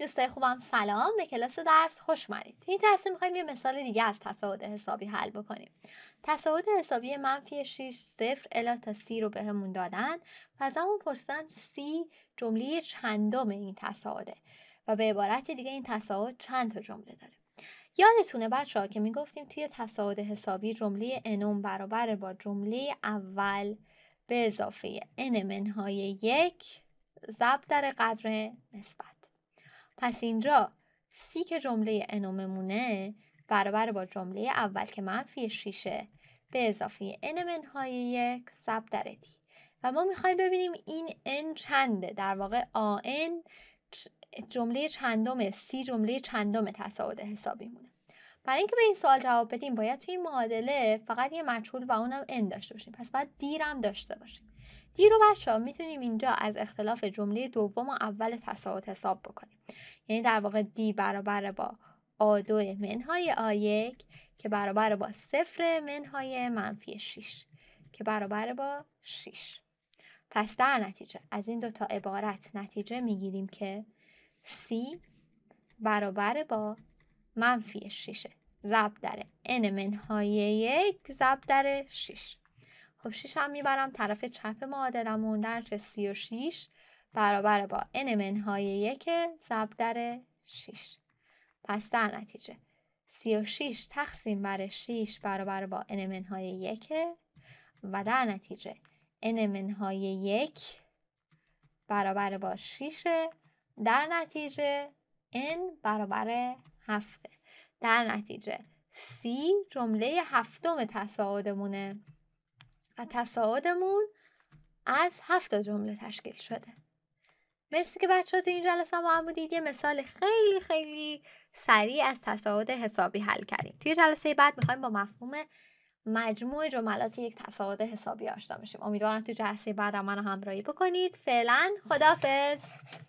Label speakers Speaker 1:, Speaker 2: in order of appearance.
Speaker 1: دوستای خوبم سلام به کلاس درس خوش اومدید تو این جلسه میخوایم یه مثال دیگه از تصاعد حسابی حل بکنیم تصاعد حسابی منفی 6 صفر الا تا سی رو بهمون به دادن و از همون پرسیدن سی جمله چندم این تصاعده و به عبارت دیگه این تصاعد چند تا جمله داره یادتونه بچه ها که میگفتیم توی تصاعد حسابی جمله انوم برابر با جمله اول به اضافه ان منهای یک ضرب در قدر نسبت پس اینجا سی که جمله انوممونه برابر با جمله اول که منفی شیشه به اضافه n منهای یک سب در دی و ما میخوایم ببینیم این ان چنده در واقع آن جمله چندم سی جمله چندم تصاعد حسابی مونه برای اینکه به این سوال جواب بدیم باید توی این معادله فقط یه مجهول و اونم ان داشته باشیم پس باید دیرم داشته باشیم دیرو بچه ها میتونیم اینجا از اختلاف جمله دوم و اول تساوت حساب بکنیم یعنی در واقع دی برابر با a 2 منهای a 1 که برابر با صفر منهای منفی 6 که برابر با 6 پس در نتیجه از این دو تا عبارت نتیجه میگیریم که C برابر با منفی 6 ضرب در n منهای 1 ضرب در 6 6 خب، هم میبرم طرف چپ معادلمون و چه 36 برابر با n منهای 1 ضرب در 6 پس در نتیجه 36 تقسیم بر 6 برابر با n منهای 1 و در نتیجه n منهای 1 برابر با 6 در نتیجه n برابر 7 در نتیجه C جمله هفتم تصاعدمونه و تصاعدمون از هفت جمله تشکیل شده مرسی که بچه تو این جلسه ما هم بودید یه مثال خیلی خیلی سریع از تصاعد حسابی حل کردیم توی جلسه بعد میخوایم با مفهوم مجموع جملات یک تصاعد حسابی آشنا بشیم امیدوارم تو جلسه بعد هم من همراهی بکنید فعلا خدافز